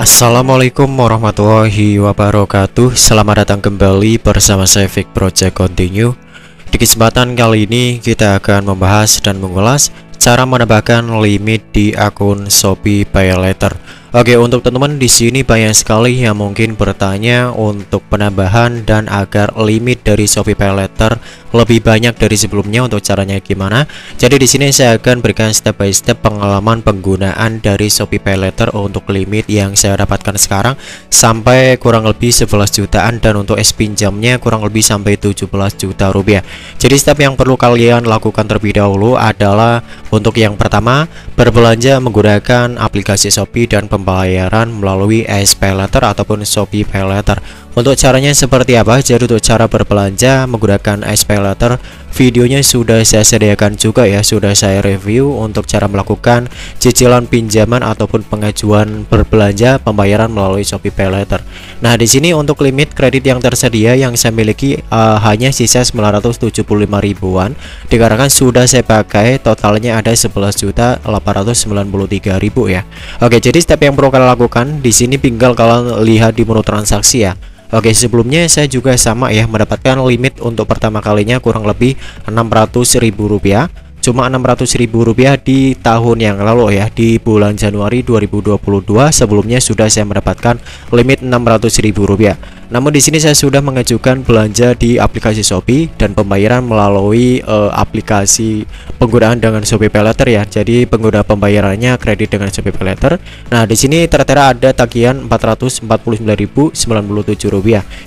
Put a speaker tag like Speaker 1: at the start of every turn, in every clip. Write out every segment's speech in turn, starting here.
Speaker 1: Assalamualaikum warahmatullahi wabarakatuh Selamat datang kembali bersama saya Vic Project Continue Di kesempatan kali ini kita akan membahas dan mengulas Cara menambahkan limit di akun Shopee Pay Later Oke, untuk teman-teman di sini banyak sekali yang mungkin bertanya untuk penambahan dan agar limit dari Shopee Paylater lebih banyak dari sebelumnya untuk caranya gimana. Jadi di sini saya akan berikan step by step pengalaman penggunaan dari Shopee Paylater untuk limit yang saya dapatkan sekarang sampai kurang lebih 11 jutaan dan untuk es pinjamnya kurang lebih sampai 17 juta rupiah. Jadi step yang perlu kalian lakukan terlebih dahulu adalah untuk yang pertama berbelanja menggunakan aplikasi Shopee dan pembayaran melalui ASP Letter ataupun Shopee Pay Untuk caranya seperti apa? Jadi untuk cara berbelanja menggunakan ASP Letter videonya sudah saya sediakan juga ya sudah saya review untuk cara melakukan cicilan pinjaman ataupun pengajuan berbelanja pembayaran melalui Shopee PayLater. nah di sini untuk limit kredit yang tersedia yang saya miliki uh, hanya sisa 975 ribuan dikarenakan sudah saya pakai totalnya ada juta ribu ya Oke jadi step yang perlu kalian lakukan di sini tinggal kalian lihat di menu transaksi ya Oke sebelumnya saya juga sama ya mendapatkan limit untuk pertama kalinya kurang lebih 600 ribu rupiah cuma 600 ribu rupiah di tahun yang lalu ya di bulan Januari 2022 sebelumnya sudah saya mendapatkan limit 600 ribu rupiah namun di sini saya sudah mengajukan belanja di aplikasi Shopee dan pembayaran melalui uh, aplikasi penggunaan dengan Shopee Paylater ya. Jadi pengguna pembayarannya kredit dengan Shopee Paylater. Nah, di sini tertera ada tagihan Rp449.097.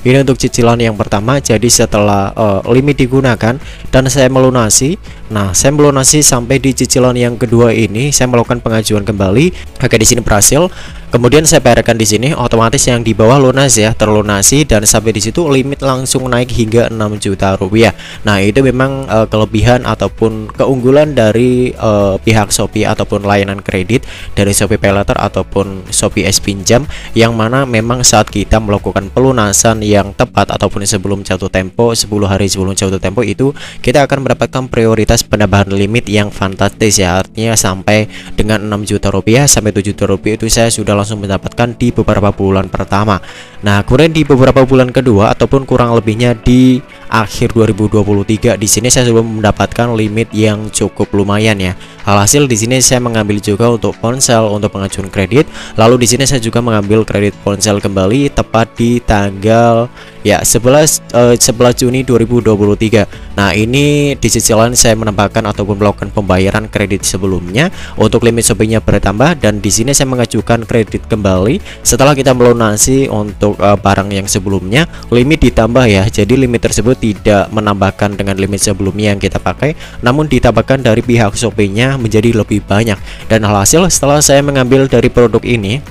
Speaker 1: Ini untuk cicilan yang pertama. Jadi setelah uh, limit digunakan dan saya melunasi. Nah, saya melunasi sampai di cicilan yang kedua ini saya melakukan pengajuan kembali. Oke, di sini berhasil. Kemudian saya perekan di sini, otomatis yang di bawah lunas ya, terlunasi dan sampai di situ limit langsung naik hingga 6 juta rupiah. Nah, itu memang e, kelebihan ataupun keunggulan dari e, pihak Shopee ataupun layanan kredit dari Shopee Paylater ataupun Shopee S Pinjam yang mana memang saat kita melakukan pelunasan yang tepat ataupun sebelum jatuh tempo 10 hari sebelum jatuh tempo itu kita akan mendapatkan prioritas penambahan limit yang fantastis ya artinya sampai dengan 6 juta rupiah sampai 7 juta rupiah itu saya sudah langsung mendapatkan di beberapa bulan pertama nah kemudian di beberapa bulan kedua ataupun kurang lebihnya di akhir 2023 di sini saya sudah mendapatkan limit yang cukup lumayan ya alhasil di sini saya mengambil juga untuk ponsel untuk pengajuan kredit lalu di sini saya juga mengambil kredit ponsel kembali tepat di tanggal ya 11 uh, 11 Juni 2023 nah ini di sisi lain saya menambahkan ataupun melakukan pembayaran kredit sebelumnya untuk limit shoppingnya bertambah dan di sini saya mengajukan kredit kembali setelah kita melunasi untuk uh, barang yang sebelumnya limit ditambah ya jadi limit tersebut tidak menambahkan dengan limit sebelumnya yang kita pakai namun ditambahkan dari pihak shoppingnya menjadi lebih banyak dan hasil setelah saya mengambil dari produk ini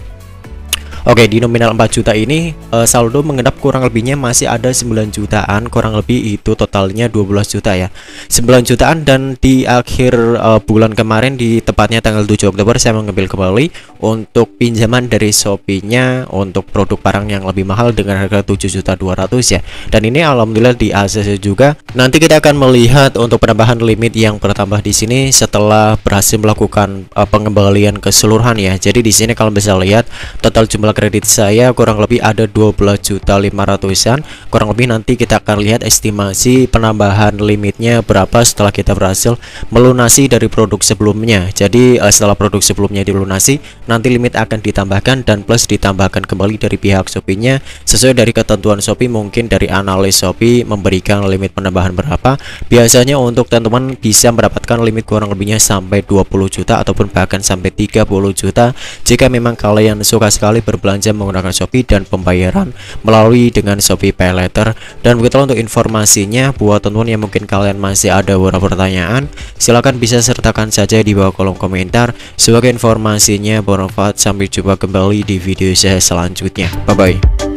Speaker 1: Oke, di nominal 4 juta ini eh, saldo mengendap kurang lebihnya masih ada 9 jutaan, kurang lebih itu totalnya 12 juta ya. 9 jutaan dan di akhir eh, bulan kemarin di tepatnya tanggal 7 Oktober saya mengambil kembali untuk pinjaman dari Shopee-nya untuk produk barang yang lebih mahal dengan harga 7.200 ya dan ini alhamdulillah di ACC juga nanti kita akan melihat untuk penambahan limit yang bertambah di sini setelah berhasil melakukan uh, pengembalian keseluruhan ya jadi di sini kalau bisa lihat total jumlah kredit saya kurang lebih ada 12.500an kurang lebih nanti kita akan lihat estimasi penambahan limitnya berapa setelah kita berhasil melunasi dari produk sebelumnya jadi uh, setelah produk sebelumnya dilunasi nanti limit akan ditambahkan dan plus ditambahkan kembali dari pihak Shopee-nya sesuai dari ketentuan Shopee mungkin dari analis Shopee memberikan limit penambahan berapa biasanya untuk teman-teman bisa mendapatkan limit kurang lebihnya sampai 20 juta ataupun bahkan sampai 30 juta jika memang kalian suka sekali berbelanja menggunakan Shopee dan pembayaran melalui dengan Shopee Pay Later dan begitulah untuk informasinya buat teman-teman yang mungkin kalian masih ada beberapa pertanyaan silahkan bisa sertakan saja di bawah kolom komentar sebagai informasinya bonus bermanfaat sampai jumpa kembali di video saya selanjutnya bye bye